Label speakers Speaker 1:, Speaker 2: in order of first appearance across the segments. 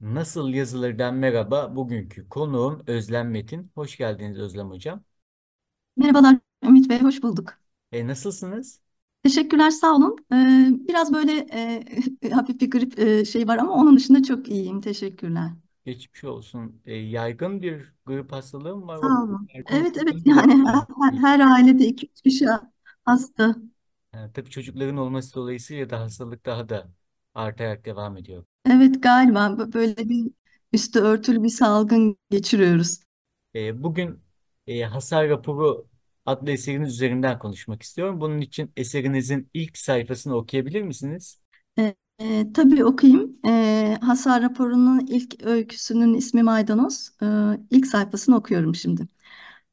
Speaker 1: Nasıl yazılırdan merhaba. Bugünkü konuğum Özlem Metin. Hoş geldiniz Özlem Hocam.
Speaker 2: Merhabalar Ümit Bey, hoş bulduk.
Speaker 1: E, nasılsınız?
Speaker 2: Teşekkürler, sağ olun. Ee, biraz böyle e, hafif bir grip e, şey var ama onun dışında çok iyiyim. Teşekkürler.
Speaker 1: Geçmiş olsun. E, yaygın bir grip hastalığı mı var? Sağ olun. Evet evet
Speaker 2: yani her, her ailede iki üç kişi hasta.
Speaker 1: E, tabii çocukların olması dolayısıyla da hastalık daha da artarak devam ediyor.
Speaker 2: Evet galiba böyle bir üstü örtülü bir salgın geçiriyoruz.
Speaker 1: E, bugün e, Hasar Raporu adlı eseriniz üzerinden konuşmak istiyorum. Bunun için eserinizin ilk sayfasını okuyabilir misiniz?
Speaker 2: E, e, tabii okuyayım. E, Hasar raporunun ilk öyküsünün ismi Maydanoz. E, ilk sayfasını okuyorum şimdi.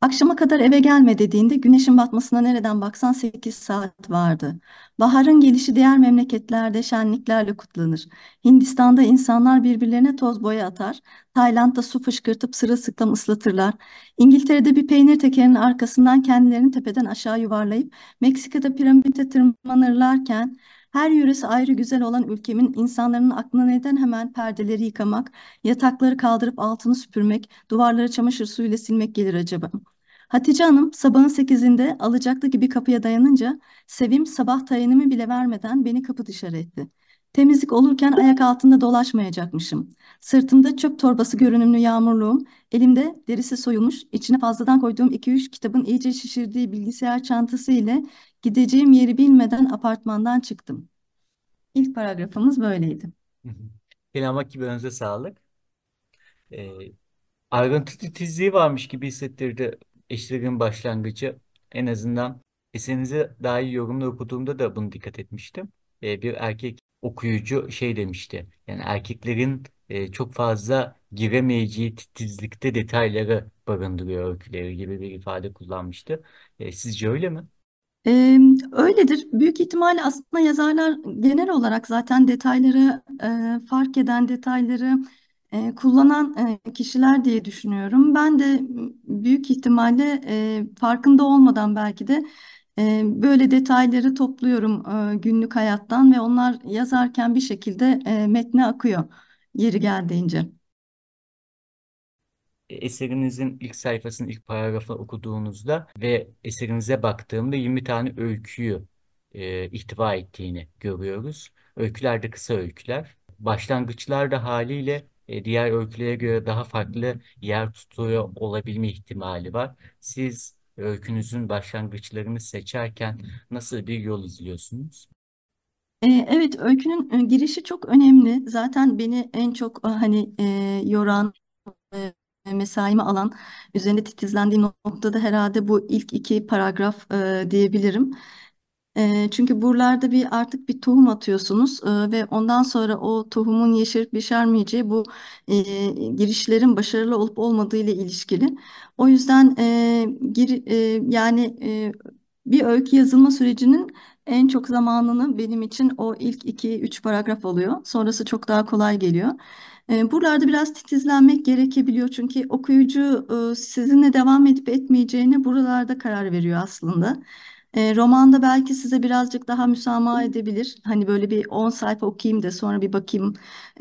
Speaker 2: Akşama kadar eve gelme dediğinde güneşin batmasına nereden baksan 8 saat vardı. Baharın gelişi diğer memleketlerde şenliklerle kutlanır. Hindistan'da insanlar birbirlerine toz boya atar. Tayland'da su fışkırtıp sırılsıklam ıslatırlar. İngiltere'de bir peynir tekerinin arkasından kendilerini tepeden aşağı yuvarlayıp Meksika'da piramide tırmanırlarken her yöresi ayrı güzel olan ülkemin insanların aklına neden hemen perdeleri yıkamak, yatakları kaldırıp altını süpürmek, duvarları çamaşır suyuyla silmek gelir acaba? Hatice Hanım sabahın sekizinde alacaklı gibi kapıya dayanınca Sevim sabah tayinimi bile vermeden beni kapı dışarı etti. Temizlik olurken ayak altında dolaşmayacakmışım. Sırtımda çöp torbası görünümlü yağmurluğum, elimde derisi soyulmuş, içine fazladan koyduğum iki üç kitabın iyice şişirdiği bilgisayar çantası ile gideceğim yeri bilmeden apartmandan çıktım. İlk paragrafımız böyleydi.
Speaker 1: Kelamak gibi önze sağlık. Ee, ayrıntı titizliği varmış gibi hissettirdi işlerin başlangıcı en azından eserinizi daha iyi yorumlar okuduğumda da bunu dikkat etmiştim. E, bir erkek okuyucu şey demişti. Yani erkeklerin e, çok fazla giremeyeceği titizlikte detayları barındırıyor öyküleri gibi bir ifade kullanmıştı. E, sizce öyle mi?
Speaker 2: Ee, öyledir. Büyük ihtimalle aslında yazarlar genel olarak zaten detayları, e, fark eden detayları e, kullanan e, kişiler diye düşünüyorum. Ben de büyük ihtimalle e, farkında olmadan belki de e, böyle detayları topluyorum e, günlük hayattan ve onlar yazarken bir şekilde e, metne akıyor yeri geldiğince.
Speaker 1: E, eserinizin ilk sayfasının ilk paragrafını okuduğunuzda ve eserinize baktığımda 20 tane öyküyü e, ihtiva ettiğini görüyoruz. Öyküler de kısa öyküler. Başlangıçlar da haliyle e, diğer öykülere göre daha farklı yer tutuyor olabilme ihtimali var. Siz öykünüzün başlangıçlarını seçerken nasıl bir yol izliyorsunuz?
Speaker 2: E, evet, öykünün e, girişi çok önemli. Zaten beni en çok hani yoran, e, mesaimi alan, üzerinde titizlendiğim noktada herhalde bu ilk iki paragraf diyebilirim. E, çünkü buralarda bir artık bir tohum atıyorsunuz e, ve ondan sonra o tohumun yeşerip yeşermeyeceği bu e, girişlerin başarılı olup olmadığı ile ilişkili. O yüzden e, gir e, yani e, bir öykü yazılma sürecinin en çok zamanını benim için o ilk iki üç paragraf alıyor. Sonrası çok daha kolay geliyor. Buralarda biraz titizlenmek gerekebiliyor çünkü okuyucu sizinle devam edip etmeyeceğine buralarda karar veriyor aslında. E, romanda belki size birazcık daha müsamaha edebilir. Hani böyle bir 10 sayfa okuyayım da sonra bir bakayım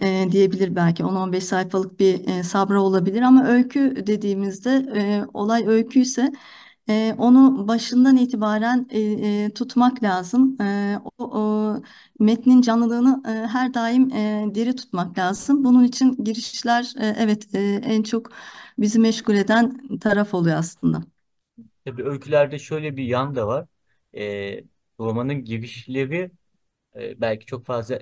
Speaker 2: e, diyebilir belki. 10-15 sayfalık bir e, sabra olabilir ama öykü dediğimizde e, olay öykü e, onu başından itibaren e, e, tutmak lazım. E, o, o metnin canlılığını e, her daim e, diri tutmak lazım. Bunun için girişler e, evet e, en çok bizi meşgul eden taraf oluyor aslında.
Speaker 1: Tabii öykülerde şöyle bir yan da var. E, romanın girişleri e, belki çok fazla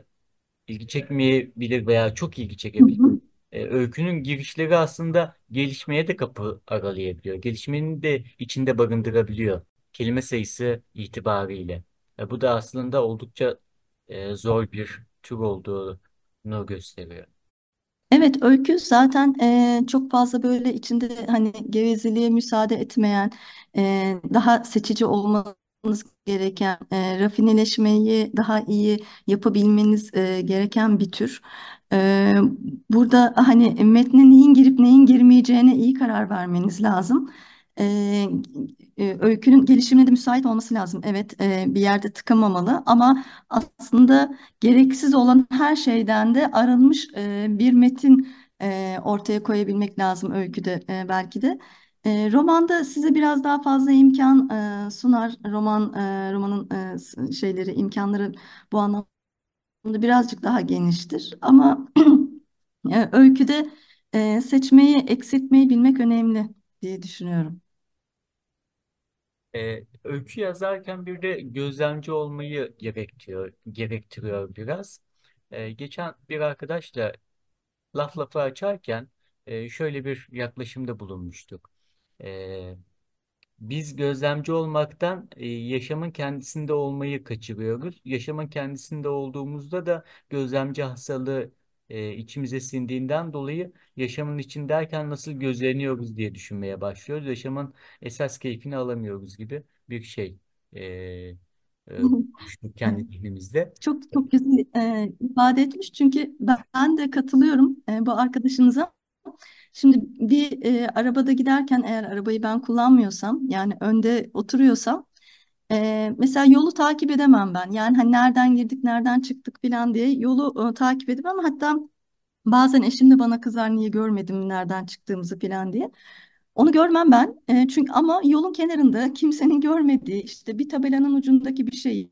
Speaker 1: ilgi çekmeyebilir veya çok ilgi çekebilir. hı. E, öykünün girişleri aslında gelişmeye de kapı aralayabiliyor. Gelişmenin de içinde barındırabiliyor. Kelime sayısı itibariyle. E, bu da aslında oldukça e, zor bir tür olduğunu gösteriyor.
Speaker 2: Evet, öykü zaten eee, çok fazla böyle içinde hani gevezeliğe müsaade etmeyen, eee, daha seçici olmanın yapmanız gereken, e, rafineleşmeyi daha iyi yapabilmeniz e, gereken bir tür. E, burada hani metne neyin girip neyin girmeyeceğine iyi karar vermeniz lazım. E, e, öykünün gelişimine de müsait olması lazım. Evet e, bir yerde tıkamamalı ama aslında gereksiz olan her şeyden de arınmış e, bir metin e, ortaya koyabilmek lazım öyküde e, belki de. E, romanda size biraz daha fazla imkan e, sunar. Roman e, romanın e, şeyleri imkanları bu anlamda birazcık daha geniştir. Ama öyküde seçmeyi, eksiltmeyi bilmek önemli diye düşünüyorum.
Speaker 1: Ee, öykü yazarken bir de gözlemci olmayı gerektiriyor, gerektiriyor biraz. Ee, geçen bir arkadaşla laf lafı açarken e, şöyle bir yaklaşımda bulunmuştuk. Ee, biz gözlemci olmaktan e, yaşamın kendisinde olmayı kaçırıyoruz. Yaşamın kendisinde olduğumuzda da gözlemci hastalığı e, içimize sindiğinden dolayı yaşamın içindeyken nasıl gözleniyoruz diye düşünmeye başlıyoruz. Yaşamın esas keyfini alamıyoruz gibi bir şey. E, konuştuk kendi dilimizde. Çok
Speaker 2: çok güzel e, ifade etmiş çünkü ben, ben de katılıyorum e, bu arkadaşınıza. Şimdi bir e, arabada giderken eğer arabayı ben kullanmıyorsam yani önde oturuyorsam e, mesela yolu takip edemem ben. Yani hani nereden girdik, nereden çıktık falan diye yolu e, takip edemem. Hatta bazen eşim de bana kızar niye görmedim nereden çıktığımızı falan diye. Onu görmem ben. E, çünkü ama yolun kenarında kimsenin görmediği işte bir tabelanın ucundaki bir şeyi,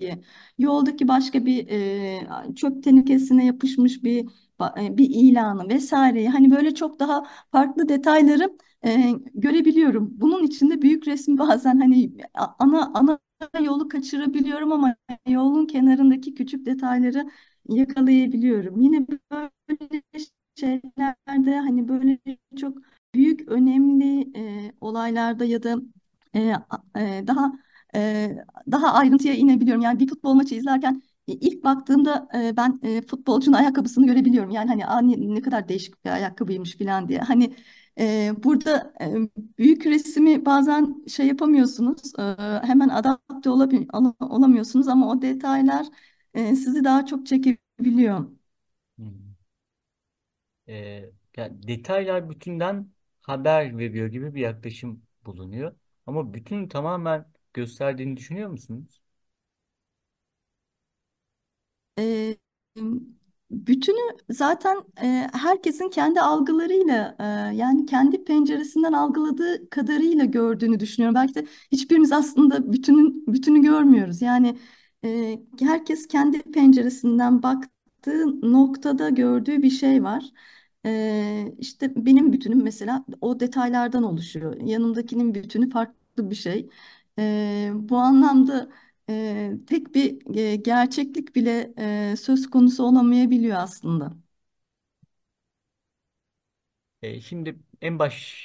Speaker 2: yoldaki başka bir e, çöp tenekesine yapışmış bir e, bir ilanı vesaireyi hani böyle çok daha farklı detayları e, görebiliyorum. Bunun içinde büyük resmi bazen hani ana ana yolu kaçırabiliyorum ama yolun kenarındaki küçük detayları yakalayabiliyorum. Yine böyle şeylerde hani böyle çok büyük önemli e, olaylarda ya da e, e, daha e, daha ayrıntıya inebiliyorum. Yani bir futbol maçı izlerken İlk baktığımda e, ben e, futbolcunun ayakkabısını görebiliyorum. Yani hani ani ne kadar değişik bir ayakkabıymış falan diye. Hani e, burada e, büyük resmi bazen şey yapamıyorsunuz. E, hemen adapte olabil, olamıyorsunuz ama o detaylar e, sizi daha çok çekebiliyor.
Speaker 1: E, yani detaylar bütünden haber veriyor gibi bir yaklaşım bulunuyor. Ama bütün tamamen gösterdiğini düşünüyor musunuz?
Speaker 2: bütünü zaten e, herkesin kendi algılarıyla e, yani kendi penceresinden algıladığı kadarıyla gördüğünü düşünüyorum. Belki de hiçbirimiz aslında bütünün bütünü görmüyoruz. Yani e, herkes kendi penceresinden baktığı noktada gördüğü bir şey var. E, işte benim bütünüm mesela o detaylardan oluşuyor. Yanımdakinin bütünü farklı bir şey. E, bu anlamda e, tek bir e, gerçeklik bile e, söz konusu olamayabiliyor aslında.
Speaker 1: E, şimdi en baş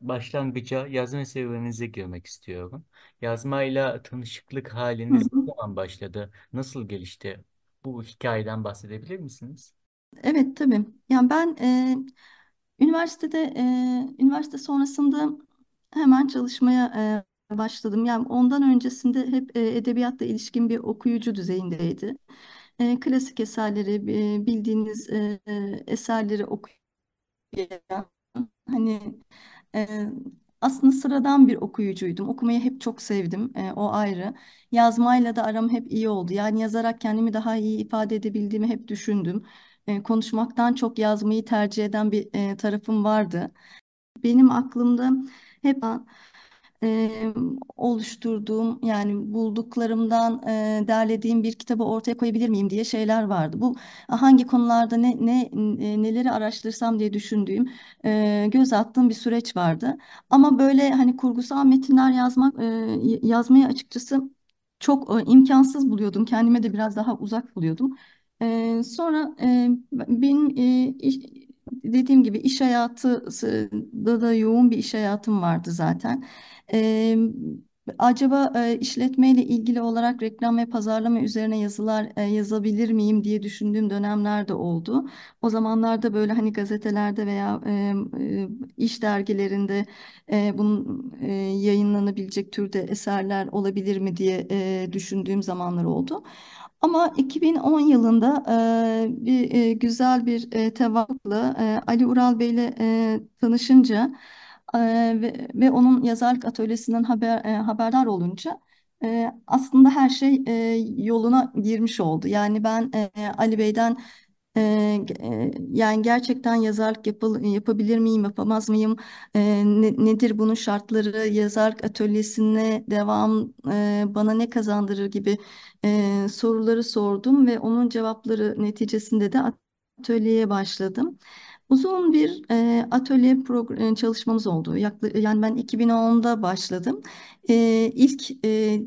Speaker 1: başlangıca yazma serüveninize girmek istiyorum. Yazmayla tanışıklık haliniz ne zaman başladı? Nasıl gelişti? Bu hikayeden bahsedebilir misiniz?
Speaker 2: Evet tabii. Yani ben e, üniversitede e, üniversite sonrasında hemen çalışmaya başladım. Yani ondan öncesinde hep e, edebiyatla ilişkin bir okuyucu düzeyindeydi. E, klasik eserleri, e, bildiğiniz e, e, eserleri okuyan, hani e, aslında sıradan bir okuyucuydum. Okumayı hep çok sevdim. E, o ayrı. Yazmayla da aram hep iyi oldu. Yani yazarak kendimi daha iyi ifade edebildiğimi hep düşündüm. E, konuşmaktan çok yazmayı tercih eden bir e, tarafım vardı. Benim aklımda hep e, oluşturduğum yani bulduklarımdan e, derlediğim bir kitabı ortaya koyabilir miyim diye şeyler vardı. Bu hangi konularda ne, ne e, neleri araştırsam diye düşündüğüm e, göz attığım bir süreç vardı. Ama böyle hani kurgusal metinler yazmak e, yazmayı açıkçası çok e, imkansız buluyordum. Kendime de biraz daha uzak buluyordum. E, sonra e, benim e, iş, dediğim gibi iş hayatında da yoğun bir iş hayatım vardı zaten. E, acaba işletmeyle ilgili olarak reklam ve pazarlama üzerine yazılar e, yazabilir miyim diye düşündüğüm dönemler de oldu. O zamanlarda böyle hani gazetelerde veya e, iş dergilerinde e, bunun e, yayınlanabilecek türde eserler olabilir mi diye düşündüğüm zamanlar oldu. Ama 2010 yılında e, bir e, güzel bir e, tevafukla e, Ali Ural Bey'le e, tanışınca e, ve, ve onun yazarlık atölyesinden haber, e, haberdar olunca e, aslında her şey e, yoluna girmiş oldu. Yani ben e, Ali Bey'den yani gerçekten yazarlık yapıl, yapabilir miyim, yapamaz mıyım, nedir bunun şartları, yazarlık atölyesine devam bana ne kazandırır gibi soruları sordum ve onun cevapları neticesinde de atölyeye başladım. Uzun bir e, atölye program, çalışmamız oldu. Yakla, yani ben 2010'da başladım. E, ilk e,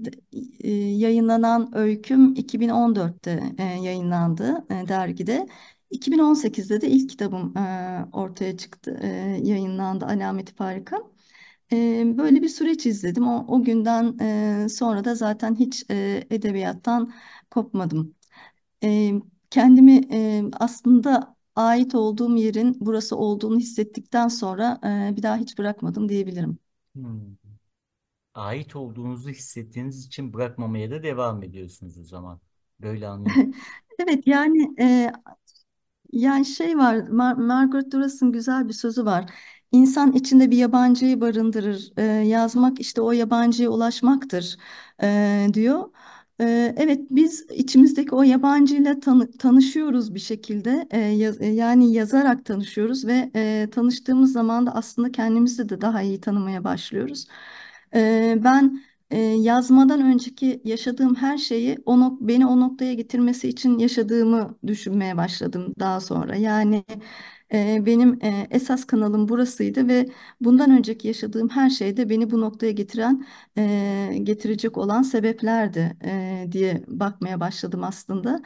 Speaker 2: e, yayınlanan öyküm 2014'te e, yayınlandı e, dergide. 2018'de de ilk kitabım e, ortaya çıktı, e, yayınlandı Alameti Farika. E, böyle bir süreç izledim. O, o günden e, sonra da zaten hiç e, edebiyattan kopmadım. E, kendimi e, aslında ait olduğum yerin burası olduğunu hissettikten sonra e, bir daha hiç bırakmadım diyebilirim. Hmm.
Speaker 1: Ait olduğunuzu hissettiğiniz için bırakmamaya da devam ediyorsunuz o zaman. Böyle anlıyorum.
Speaker 2: Evet yani e, yani şey var Mar Margaret Duras'ın güzel bir sözü var. İnsan içinde bir yabancıyı barındırır. E, yazmak işte o yabancıya ulaşmaktır e, diyor evet biz içimizdeki o yabancıyla tanı tanışıyoruz bir şekilde ee, yaz e, yani yazarak tanışıyoruz ve e, tanıştığımız zaman da aslında kendimizi de daha iyi tanımaya başlıyoruz. Ee, ben e, yazmadan önceki yaşadığım her şeyi o nok beni o noktaya getirmesi için yaşadığımı düşünmeye başladım daha sonra. Yani e, benim e, esas kanalım burasıydı ve bundan önceki yaşadığım her şey de beni bu noktaya getiren, e, getirecek olan sebeplerdi e, diye bakmaya başladım aslında.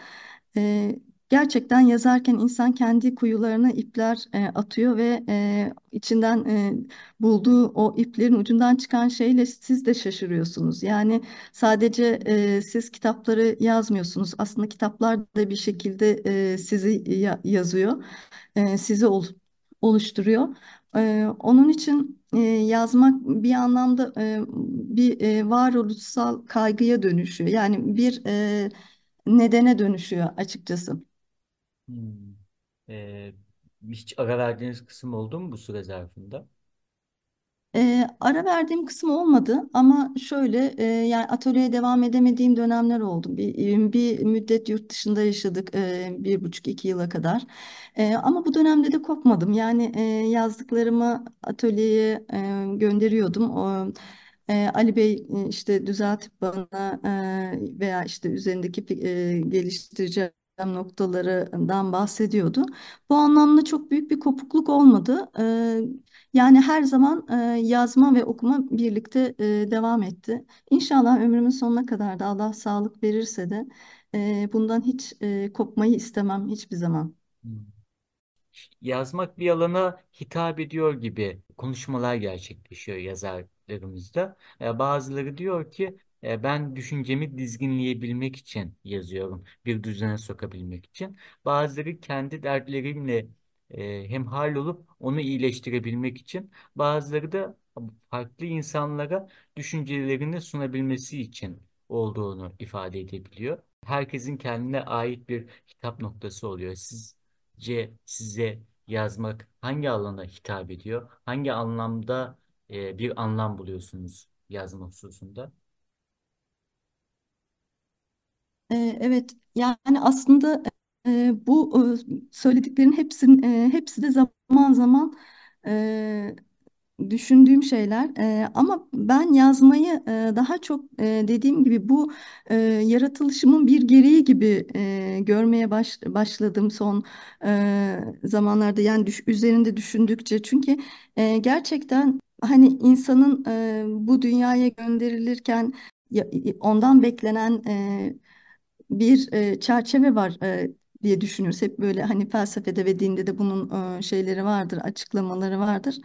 Speaker 2: E, gerçekten yazarken insan kendi kuyularına ipler e, atıyor ve e, içinden e, bulduğu o iplerin ucundan çıkan şeyle siz de şaşırıyorsunuz. Yani sadece e, siz kitapları yazmıyorsunuz. Aslında kitaplar da bir şekilde e, sizi ya yazıyor, e, sizi ol oluşturuyor. E, onun için e, yazmak bir anlamda e, bir e, varoluşsal kaygıya dönüşüyor. Yani bir... E, nedene dönüşüyor açıkçası.
Speaker 1: Hmm. Ee, hiç ara verdiğiniz kısım oldu mu bu süre zarfında?
Speaker 2: Ee, ara verdiğim kısım olmadı ama şöyle e, yani atölyeye devam edemediğim dönemler oldu. Bir, bir müddet yurt dışında yaşadık e, bir buçuk iki yıla kadar. E, ama bu dönemde de kopmadım. Yani e, yazdıklarımı atölyeye e, gönderiyordum. O, e, Ali Bey e, işte düzeltip bana e, veya işte üzerindeki e, geliştirici noktalarından bahsediyordu. Bu anlamda çok büyük bir kopukluk olmadı. Ee, yani her zaman e, yazma ve okuma birlikte e, devam etti. İnşallah ömrümün sonuna kadar da Allah sağlık verirse de e, bundan hiç e, kopmayı istemem hiçbir zaman. Hmm.
Speaker 1: Yazmak bir alana hitap ediyor gibi konuşmalar gerçekleşiyor yazarlarımızda. Bazıları diyor ki e, ben düşüncemi dizginleyebilmek için yazıyorum. Bir düzene sokabilmek için. Bazıları kendi dertlerimle e, hal olup onu iyileştirebilmek için. Bazıları da farklı insanlara düşüncelerini sunabilmesi için olduğunu ifade edebiliyor. Herkesin kendine ait bir hitap noktası oluyor. Sizce size yazmak hangi alana hitap ediyor? Hangi anlamda e, bir anlam buluyorsunuz yazma hususunda?
Speaker 2: evet, yani aslında bu söylediklerin hepsinin hepsi de zaman zaman düşündüğüm şeyler ama ben yazmayı daha çok dediğim gibi bu yaratılışımın bir gereği gibi görmeye başladım son zamanlarda yani üzerinde düşündükçe çünkü gerçekten hani insanın bu dünyaya gönderilirken ondan beklenen bir e, çerçeve var e, diye düşünüyoruz Hep böyle hani felsefede ve dinde de bunun e, şeyleri vardır, açıklamaları vardır.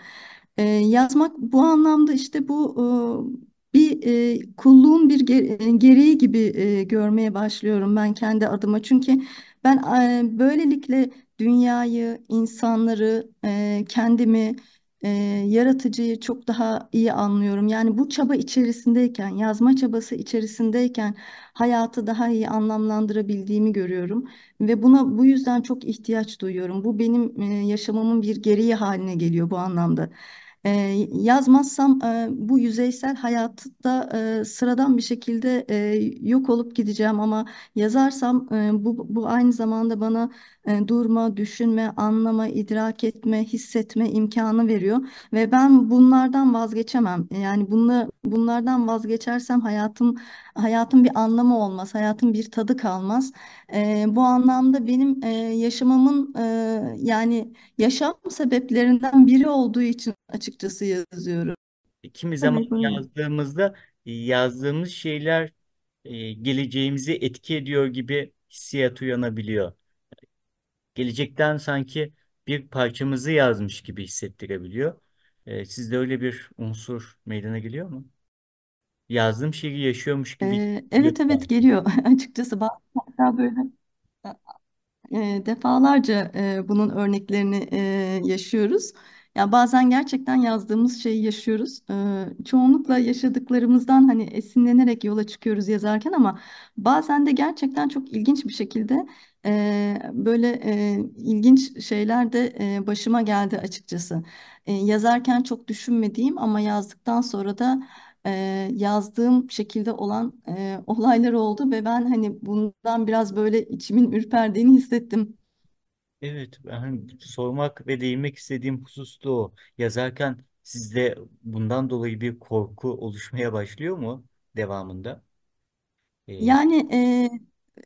Speaker 2: E, yazmak bu anlamda işte bu e, bir e, kulluğun bir e, gereği gibi e, görmeye başlıyorum ben kendi adıma. Çünkü ben e, böylelikle dünyayı, insanları, e, kendimi e, yaratıcıyı çok daha iyi anlıyorum. Yani bu çaba içerisindeyken, yazma çabası içerisindeyken hayatı daha iyi anlamlandırabildiğimi görüyorum ve buna bu yüzden çok ihtiyaç duyuyorum. Bu benim e, yaşamamın bir gereği haline geliyor bu anlamda. Ee, e, yazmazsam bu yüzeysel hayatı da e, sıradan bir şekilde e, yok olup gideceğim ama yazarsam e, bu, bu aynı zamanda bana durma, düşünme, anlama, idrak etme, hissetme imkanı veriyor ve ben bunlardan vazgeçemem. Yani bunla, bunlardan vazgeçersem hayatım hayatım bir anlamı olmaz, hayatım bir tadı kalmaz. bu anlamda benim yaşamamın yani yaşam sebeplerinden biri olduğu için açıkçası yazıyorum.
Speaker 1: Kimi zaman Hani yazdığımızda e, yazdığımız şeyler e, geleceğimizi etki ediyor gibi hissiyat uyanabiliyor. Gelecekten sanki bir parçamızı yazmış gibi hissettirebiliyor. E, sizde öyle bir unsur meydana geliyor mu? Yazdığım şeyi yaşıyormuş gibi Ee,
Speaker 2: evet evet geliyor açıkçası bazen hatta böyle e, e, defalarca e, bunun örneklerini e, yaşıyoruz. Ya bazen gerçekten yazdığımız şeyi yaşıyoruz. Ee, çoğunlukla yaşadıklarımızdan hani esinlenerek yola çıkıyoruz yazarken ama bazen de gerçekten çok ilginç bir şekilde e, böyle e, ilginç şeyler de e, başıma geldi açıkçası. E, yazarken çok düşünmediğim ama yazdıktan sonra da e, yazdığım şekilde olan e, olaylar oldu ve ben hani bundan biraz böyle içimin ürperdiğini hissettim.
Speaker 1: Evet, ben sormak ve değinmek istediğim husus da o. Yazarken sizde bundan dolayı bir korku oluşmaya başlıyor mu devamında? Ee, Yani
Speaker 2: e,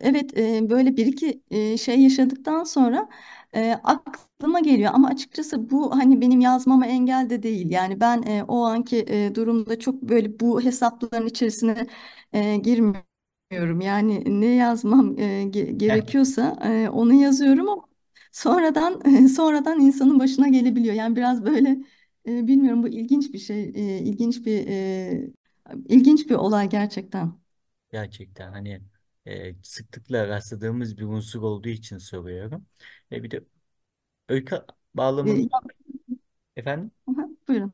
Speaker 2: evet e, böyle bir iki e, şey yaşadıktan sonra e, aklıma geliyor ama açıkçası bu hani benim yazmama engel de değil. Yani ben e, o anki e, durumda çok böyle bu hesapların içerisine e, girmiyorum. Yani ne yazmam e, ge- gerekiyorsa e, onu yazıyorum ama sonradan sonradan insanın başına gelebiliyor. Yani biraz böyle e, bilmiyorum bu ilginç bir şey, e, ilginç bir e, ilginç bir olay gerçekten.
Speaker 1: Gerçekten hani e, sıklıkla rastladığımız bir unsur olduğu için soruyorum. E, bir de öykü E, bağlamında efendim aha, buyurun.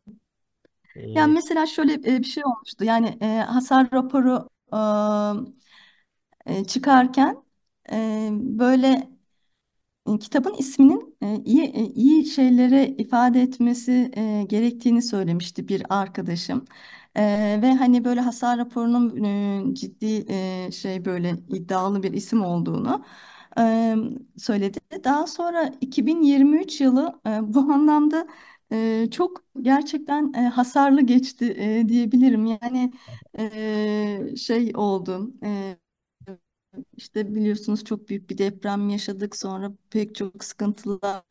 Speaker 1: e,
Speaker 2: mesela şöyle e, bir şey olmuştu. Yani e, hasar raporu e, çıkarken e, böyle ee, kitabın isminin e, iyi e, iyi şeylere ifade etmesi e, gerektiğini söylemişti bir arkadaşım. Ee, ve hani böyle hasar raporunun ciddi şey böyle iddialı bir isim olduğunu söyledi. Daha sonra 2023 yılı bu anlamda çok gerçekten hasarlı geçti diyebilirim. Yani şey oldu. İşte biliyorsunuz çok büyük bir deprem yaşadık. Sonra pek çok sıkıntılar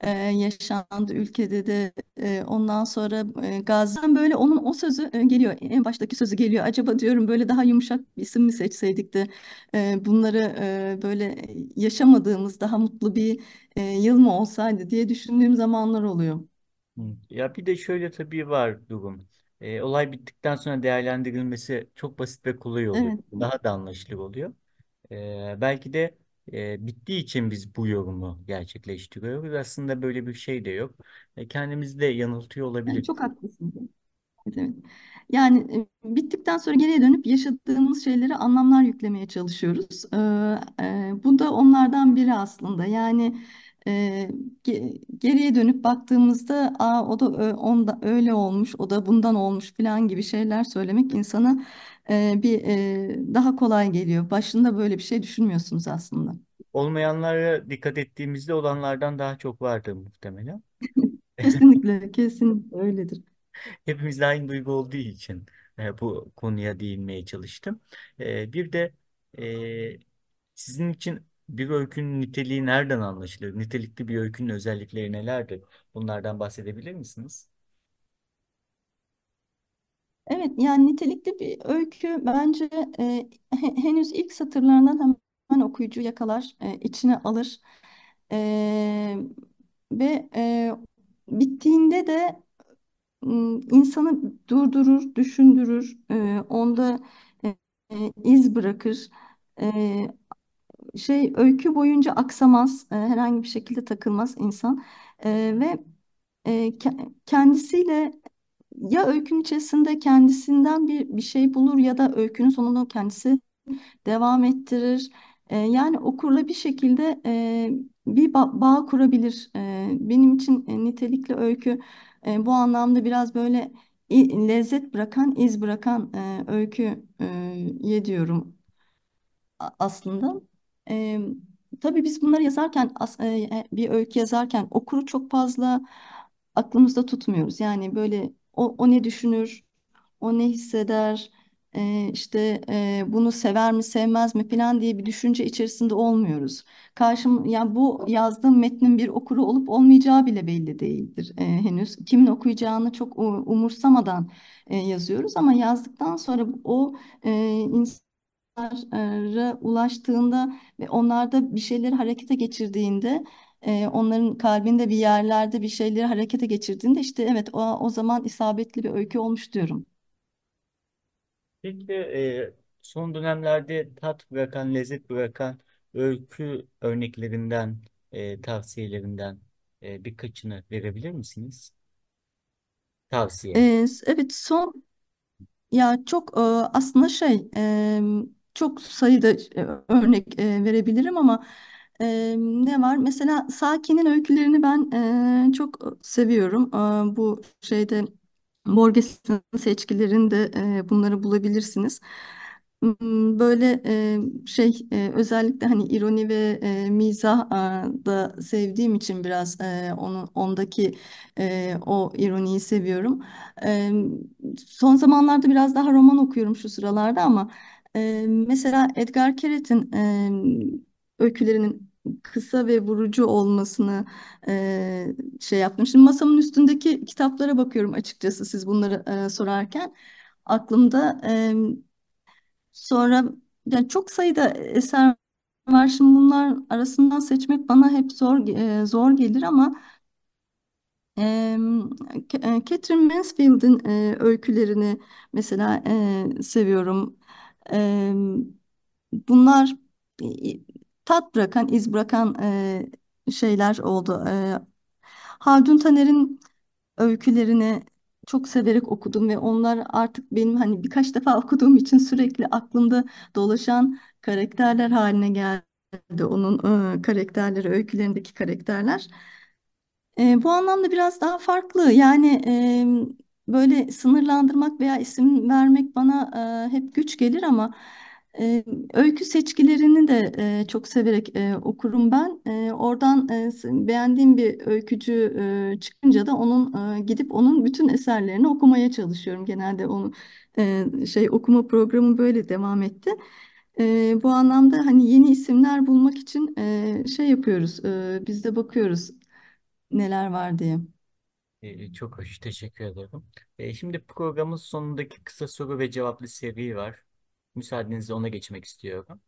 Speaker 2: e, yaşandı ülkede de e, ondan sonra e, Gazze'den böyle onun o sözü e, geliyor en baştaki sözü geliyor acaba diyorum böyle daha yumuşak bir isim mi seçseydik de e, bunları e, böyle yaşamadığımız daha mutlu bir e, yıl mı olsaydı diye düşündüğüm zamanlar oluyor.
Speaker 1: Ya bir de şöyle tabii var durum e, olay bittikten sonra değerlendirilmesi çok basit ve kolay oluyor. Evet. Daha da anlaşılır oluyor. E, belki de e, bittiği için biz bu yorumu gerçekleştiriyoruz. Aslında böyle bir şey de yok. E, kendimizi de yanıltıyor olabilir. çok haklısın.
Speaker 2: Evet, Yani e, bittikten sonra geriye dönüp yaşadığımız şeylere anlamlar yüklemeye çalışıyoruz. E, e, bu da onlardan biri aslında. Yani e, geriye dönüp baktığımızda Aa, o da onda öyle olmuş o da bundan olmuş filan gibi şeyler söylemek insana e, bir e, daha kolay geliyor. Başında böyle bir şey düşünmüyorsunuz aslında.
Speaker 1: Olmayanlara dikkat ettiğimizde olanlardan daha çok vardır muhtemelen.
Speaker 2: kesinlikle, kesin öyledir.
Speaker 1: Hepimizde aynı duygu olduğu için e, bu konuya değinmeye çalıştım. E, bir de e, sizin için bir öykünün niteliği nereden anlaşılır? Nitelikli bir öykünün özellikleri nelerdir? Bunlardan bahsedebilir misiniz?
Speaker 2: Evet, yani nitelikli bir öykü bence e, henüz ilk satırlarından hemen okuyucu yakalar, e, içine alır E, ve e, bittiğinde de insanı durdurur, düşündürür, e, onda e, e iz bırakır. E, şey öykü boyunca aksamaz, e, herhangi bir şekilde takılmaz insan E, ve e, ke- kendisiyle ya öykünün içerisinde kendisinden bir bir şey bulur ya da öykünün sonunu kendisi devam ettirir. E, yani okurla bir şekilde e, bir ba- bağ kurabilir. E, benim için e, nitelikli öykü e, bu anlamda biraz böyle lezzet bırakan, iz bırakan e, öyküye diyorum aslında. E, tabii biz bunları yazarken e, e, bir öykü yazarken okuru çok fazla aklımızda tutmuyoruz. Yani böyle o, o ne düşünür, o ne hisseder, e, işte e, bunu sever mi sevmez mi falan diye bir düşünce içerisinde olmuyoruz. Karşım yani bu yazdığım metnin bir okuru olup olmayacağı bile belli değildir e, henüz. Kimin okuyacağını çok umursamadan e, yazıyoruz ama yazdıktan sonra o e, insan ulaştığında ve onlarda bir şeyleri harekete geçirdiğinde e, onların kalbinde bir yerlerde bir şeyleri harekete geçirdiğinde işte evet o, o zaman isabetli bir öykü olmuş diyorum.
Speaker 1: Peki e, son dönemlerde tat bırakan, lezzet bırakan öykü örneklerinden, e, tavsiyelerinden e, birkaçını verebilir misiniz? Tavsiye. E,
Speaker 2: evet son ya çok e, aslında şey çok sayıda e, örnek e, verebilirim ama e, ne var? Mesela Saki'nin öykülerini ben e, çok seviyorum. E, bu şeyde Borges'in seçkilerinde e, bunları bulabilirsiniz. Hmm, böyle e, şey e, özellikle hani ironi ve e, mizah e, da sevdiğim için biraz e, onun ondaki e, o ironiyi seviyorum. E, son zamanlarda biraz daha roman okuyorum şu sıralarda ama mesela Edgar Keret'in e, öykülerinin kısa ve vurucu olmasını e, şey yaptım. Şimdi masamın üstündeki kitaplara bakıyorum açıkçası siz bunları e, sorarken. Aklımda e, sonra yani çok sayıda eser var. Şimdi bunlar arasından seçmek bana hep zor e, zor gelir ama e, Catherine Mansfield'in e, öykülerini mesela e, seviyorum. E, bunlar tat bırakan, iz bırakan e, şeyler oldu. E, Haldun Taner'in öykülerini çok severek okudum ve onlar artık benim hani birkaç defa okuduğum için sürekli aklımda dolaşan karakterler haline geldi. Onun e, karakterleri, öykülerindeki karakterler. E, bu anlamda biraz daha farklı. Yani Böyle sınırlandırmak veya isim vermek bana e, hep güç gelir ama e, öykü seçkilerini de e, çok severek e, okurum ben. E, oradan e, beğendiğim bir öykücü e, çıkınca da onun e, gidip onun bütün eserlerini okumaya çalışıyorum. Genelde onu e, şey okuma programı böyle devam etti. E, bu anlamda hani yeni isimler bulmak için e, şey yapıyoruz. E, biz de bakıyoruz neler var diye.
Speaker 1: Ee, çok hoş, teşekkür ederim. Ee, şimdi programın sonundaki kısa soru ve cevaplı seri var. Müsaadenizle ona geçmek istiyorum.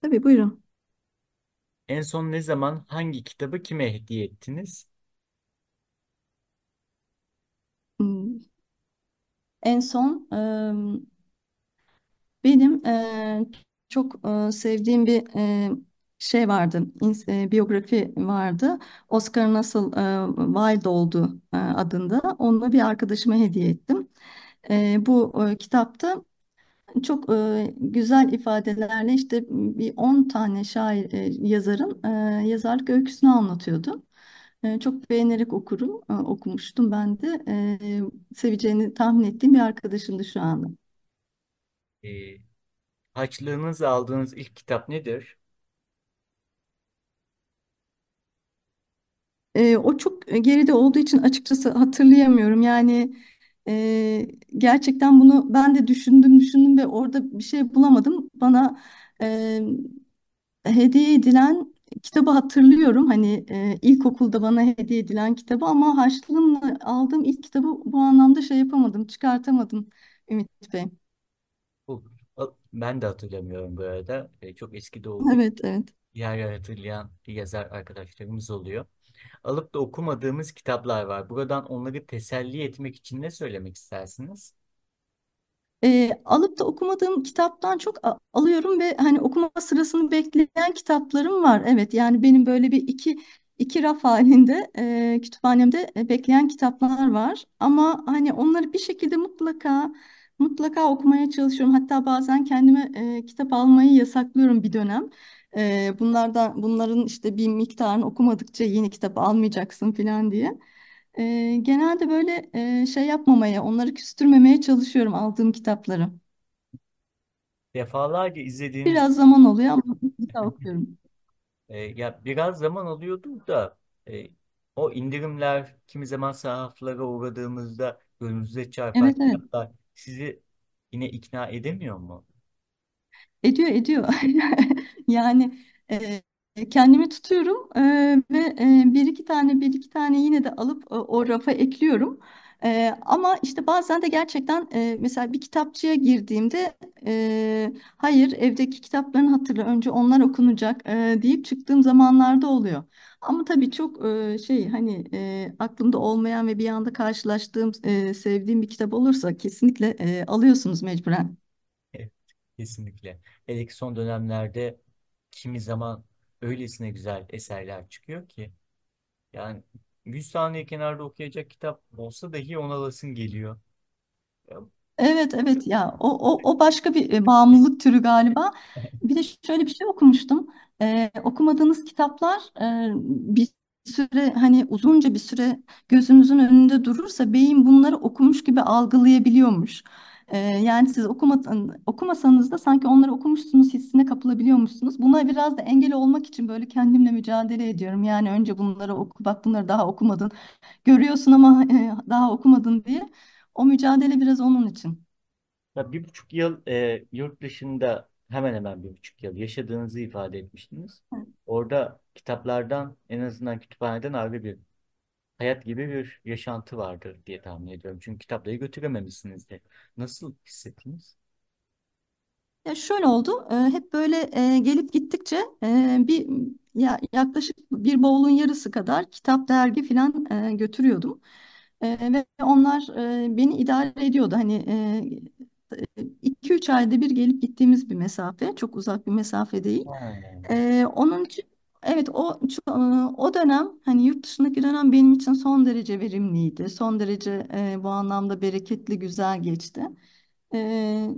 Speaker 2: Tabii buyurun.
Speaker 1: En son ne zaman hangi kitabı kime hediye ettiniz?
Speaker 2: Hmm. En son benim çok sevdiğim bir şey vardı, e, biyografi vardı. Oscar nasıl e, Wilde oldu e, adında. Onu bir arkadaşıma hediye ettim. E, bu kitapta çok güzel ifadelerle işte bir 10 tane şair e, yazarın yazarlık öyküsünü anlatıyordu. çok beğenerek okurum, okumuştum ben de. seveceğini tahmin ettiğim bir arkadaşımdı şu anda.
Speaker 1: E, haçlığınızla aldığınız ilk kitap nedir?
Speaker 2: E, o çok geride olduğu için açıkçası hatırlayamıyorum. Yani e, gerçekten bunu ben de düşündüm düşündüm ve orada bir şey bulamadım. Bana e, hediye edilen kitabı hatırlıyorum. Hani e, ilkokulda bana hediye edilen kitabı ama harçlığımla aldığım ilk kitabı bu anlamda şey yapamadım, çıkartamadım Ümit Bey.
Speaker 1: Ben de hatırlamıyorum bu arada. Çok eski de olduğu için Evet, evet. yer yer hatırlayan yazar arkadaşlarımız oluyor alıp da okumadığımız kitaplar var. Buradan onları teselli etmek için ne söylemek istersiniz?
Speaker 2: E, alıp da okumadığım kitaptan çok alıyorum ve hani okuma sırasını bekleyen kitaplarım var. Evet yani benim böyle bir iki iki raf halinde e, kütüphanemde e, bekleyen kitaplar var. Ama hani onları bir şekilde mutlaka mutlaka okumaya çalışıyorum. Hatta bazen kendime e, kitap almayı yasaklıyorum bir dönem. E, bunlardan bunların işte bir miktarını okumadıkça yeni kitap almayacaksın falan diye. E, genelde böyle e, şey yapmamaya, onları küstürmemeye çalışıyorum aldığım kitapları.
Speaker 1: Defalarca izlediğimiz Biraz zaman oluyor
Speaker 2: ama kitap okuyorum.
Speaker 1: E, ya biraz zaman alıyordu da e, o indirimler kimi zaman sahaflara uğradığımızda önünüze çarpan Evet evet. kitaplar sizi yine ikna edemiyor mu?
Speaker 2: Ediyor ediyor. Yani e, kendimi tutuyorum e, ve e, bir iki tane bir iki tane yine de alıp e, o rafa ekliyorum. E, ama işte bazen de gerçekten e, mesela bir kitapçıya girdiğimde e, hayır evdeki kitapların hatırla önce onlar okunacak e, deyip çıktığım zamanlarda oluyor. Ama tabii çok e, şey hani e, aklımda olmayan ve bir anda karşılaştığım e, sevdiğim bir kitap olursa kesinlikle e, alıyorsunuz mecburen.
Speaker 1: Kesinlikle. Hele ki son dönemlerde kimi zaman öylesine güzel eserler çıkıyor ki yani 100 saniye kenarda okuyacak kitap olsa dahi ona alasın geliyor.
Speaker 2: Evet evet ya o, o, o başka bir e, bağımlılık türü galiba. Bir de şöyle bir şey okumuştum. Ee, okumadığınız kitaplar e, bir süre hani uzunca bir süre gözünüzün önünde durursa beyin bunları okumuş gibi algılayabiliyormuş. Ee, yani siz okumadan, okumasanız da sanki onları okumuşsunuz hissine kapılabiliyormuşsunuz. Buna biraz da engel olmak için böyle kendimle mücadele ediyorum. Yani önce bunları oku, bak bunları daha okumadın. Görüyorsun ama e, daha okumadın diye. O mücadele biraz onun için.
Speaker 1: Ya bir buçuk yıl e, yurt dışında hemen hemen bir buçuk yıl yaşadığınızı ifade etmiştiniz. Orada kitaplardan en azından kütüphaneden ayrı bir hayat gibi bir yaşantı vardır diye tahmin ediyorum. Çünkü kitapları götürememişsiniz de. Nasıl hissettiniz?
Speaker 2: Ya şöyle oldu. e, Hep böyle e, gelip gittikçe e, bir ya, yaklaşık bir bavulun yarısı kadar kitap, dergi filan e, götürüyordum. E, ve onlar e, beni idare ediyordu. Hani e, 2-3 ayda bir gelip gittiğimiz bir mesafe. Çok uzak bir mesafe değil. Ha, E, onun için Evet o o dönem hani yurt dışındaki dönem benim için son derece verimliydi. Son derece e, bu anlamda bereketli, güzel geçti. E,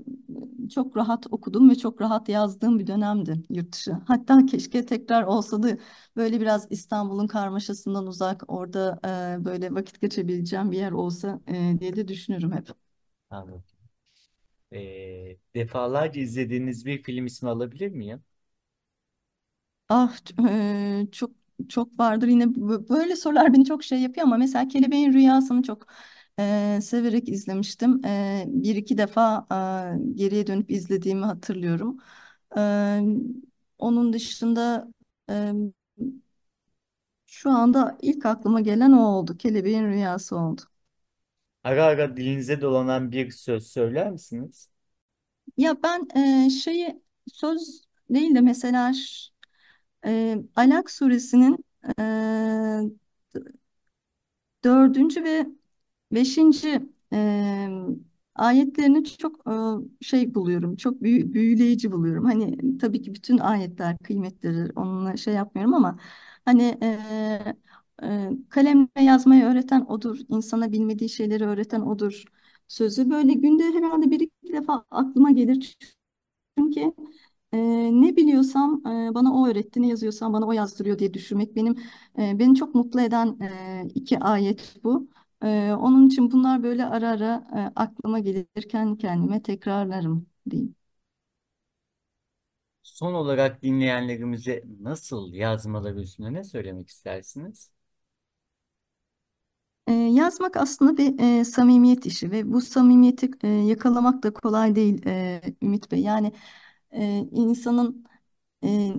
Speaker 2: çok rahat okudum ve çok rahat yazdığım bir dönemdi yurt dışı. Hatta keşke tekrar olsa da böyle biraz İstanbul'un karmaşasından uzak orada e, böyle vakit geçebileceğim bir yer olsa e, diye de düşünürüm hep.
Speaker 1: Anladım. Ee, defalarca izlediğiniz bir film ismi alabilir miyim?
Speaker 2: Ah e, çok çok vardır yine böyle sorular beni çok şey yapıyor ama mesela Kelebeğin Rüyası'nı çok e, severek izlemiştim. E, bir iki defa e, geriye dönüp izlediğimi hatırlıyorum. E, onun dışında e, şu anda ilk aklıma gelen o oldu. Kelebeğin Rüyası oldu.
Speaker 1: Ara ara dilinize dolanan bir söz söyler misiniz?
Speaker 2: Ya ben e, şeyi söz değil de mesela e, Alak suresinin e, dördüncü ve beşinci e, ayetlerini çok e, şey buluyorum, çok büyü, büyüleyici buluyorum. Hani tabii ki bütün ayetler kıymetlidir, onunla şey yapmıyorum ama hani e, e, kalemle yazmayı öğreten odur, insana bilmediği şeyleri öğreten odur sözü böyle günde herhalde bir iki defa aklıma gelir. Çünkü ne biliyorsam bana o öğretti, ne yazıyorsam bana o yazdırıyor diye düşünmek benim beni çok mutlu eden iki ayet bu. onun için bunlar böyle ara ara aklıma gelirken kendime tekrarlarım diyeyim.
Speaker 1: Son olarak dinleyenlerimize nasıl yazmaları üstüne ne söylemek istersiniz?
Speaker 2: yazmak aslında bir e, samimiyet işi ve bu samimiyeti e, yakalamak da kolay değil e, Ümit Bey. Yani e, insanın e,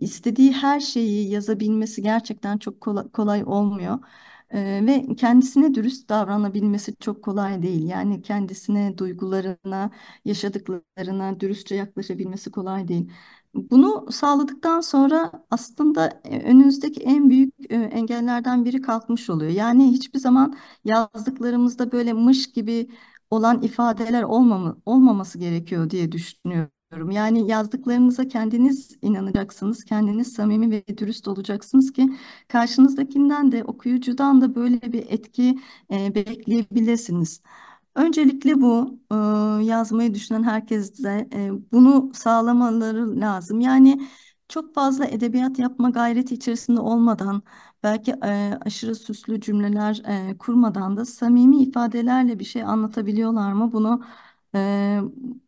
Speaker 2: istediği her şeyi yazabilmesi gerçekten çok kolay, kolay olmuyor. E, ve kendisine dürüst davranabilmesi çok kolay değil. Yani kendisine, duygularına, yaşadıklarına dürüstçe yaklaşabilmesi kolay değil. Bunu sağladıktan sonra aslında e, önünüzdeki en büyük e, engellerden biri kalkmış oluyor. Yani hiçbir zaman yazdıklarımızda böyle mış gibi olan ifadeler olmamı, olmaması gerekiyor diye düşünüyorum. Yani yazdıklarınıza kendiniz inanacaksınız, kendiniz samimi ve dürüst olacaksınız ki karşınızdakinden de okuyucudan da böyle bir etki e, bekleyebilirsiniz. Öncelikle bu e, yazmayı düşünen herkes de e, bunu sağlamaları lazım. Yani çok fazla edebiyat yapma gayreti içerisinde olmadan, belki e, aşırı süslü cümleler e, kurmadan da samimi ifadelerle bir şey anlatabiliyorlar mı? Bunu e,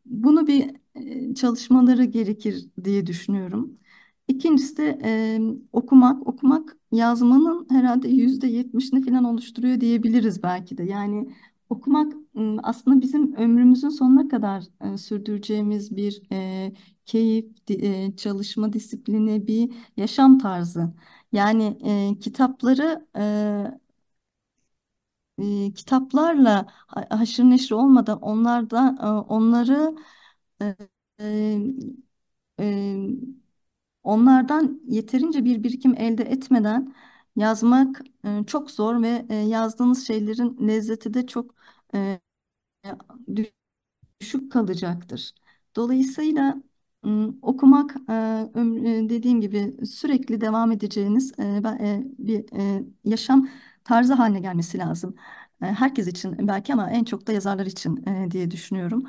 Speaker 2: bunu bir e, çalışmaları gerekir diye düşünüyorum. İkincisi de e, okumak, okumak yazmanın herhalde yüzde yetmişini falan oluşturuyor diyebiliriz belki de. Yani okumak aslında bizim ömrümüzün sonuna kadar e, sürdüreceğimiz bir e, keyif, e, çalışma disiplini, bir yaşam tarzı. Yani e, kitapları e, kitaplarla ha- haşır neşir olmadan onlardan onları onlardan yeterince bir birikim elde etmeden yazmak çok zor ve yazdığınız şeylerin lezzeti de çok düşük kalacaktır. Dolayısıyla Okumak dediğim gibi sürekli devam edeceğiniz bir yaşam tarzı haline gelmesi lazım. Herkes için belki ama en çok da yazarlar için diye düşünüyorum.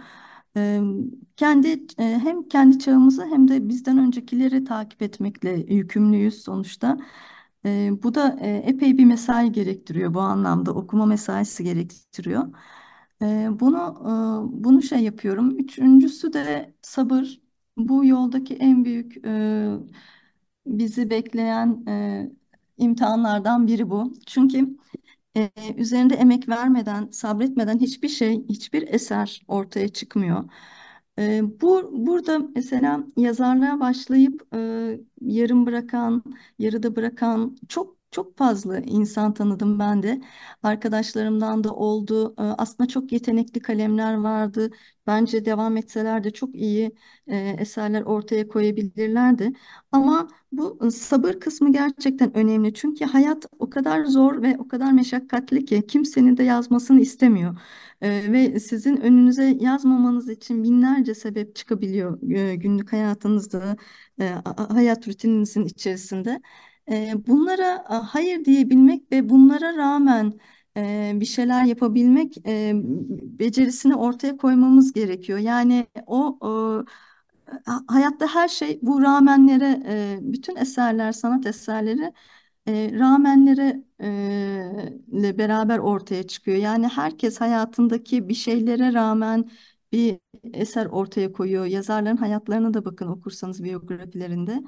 Speaker 2: Kendi hem kendi çağımızı hem de bizden öncekileri takip etmekle yükümlüyüz sonuçta. Bu da epey bir mesai gerektiriyor bu anlamda okuma mesaisi gerektiriyor. Bunu bunu şey yapıyorum. Üçüncüsü de sabır. Bu yoldaki en büyük e, bizi bekleyen e, imtihanlardan biri bu. Çünkü e, üzerinde emek vermeden, sabretmeden hiçbir şey, hiçbir eser ortaya çıkmıyor. E, bu burada mesela yazarlığa başlayıp e, yarım bırakan, yarıda bırakan çok çok fazla insan tanıdım ben de. Arkadaşlarımdan da oldu. Aslında çok yetenekli kalemler vardı. Bence devam etseler de çok iyi eserler ortaya koyabilirlerdi. Ama bu sabır kısmı gerçekten önemli. Çünkü hayat o kadar zor ve o kadar meşakkatli ki kimsenin de yazmasını istemiyor. ve sizin önünüze yazmamanız için binlerce sebep çıkabiliyor günlük hayatınızda, hayat rutininizin içerisinde bunlara hayır diyebilmek ve bunlara rağmen bir şeyler yapabilmek becerisini ortaya koymamız gerekiyor. Yani o hayatta her şey bu rağmenlere, bütün eserler, sanat eserleri e, rağmenlere ile beraber ortaya çıkıyor. Yani herkes hayatındaki bir şeylere rağmen bir eser ortaya koyuyor. Yazarların hayatlarına da bakın okursanız biyografilerinde.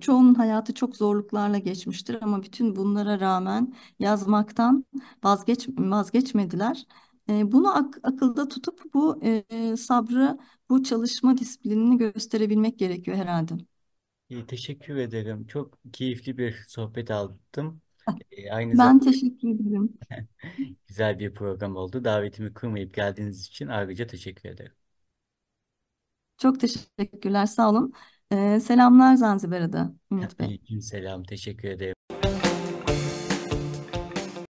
Speaker 2: Çoğunun hayatı çok zorluklarla geçmiştir ama bütün bunlara rağmen yazmaktan vazgeç vazgeçmediler. Bunu ak- akılda tutup bu e, sabrı, bu çalışma disiplinini gösterebilmek gerekiyor herhalde.
Speaker 1: İyi, teşekkür ederim. Çok keyifli bir sohbet aldım. E, aynı Ben
Speaker 2: teşekkür ederim.
Speaker 1: güzel bir program oldu. Davetimi kırmayıp geldiğiniz için ayrıca teşekkür ederim.
Speaker 2: Çok teşekkürler, sağ olun. Ee, selamlar Zanzibar'a da Ümit Bey.
Speaker 1: Aleyküm selam. Teşekkür ederim.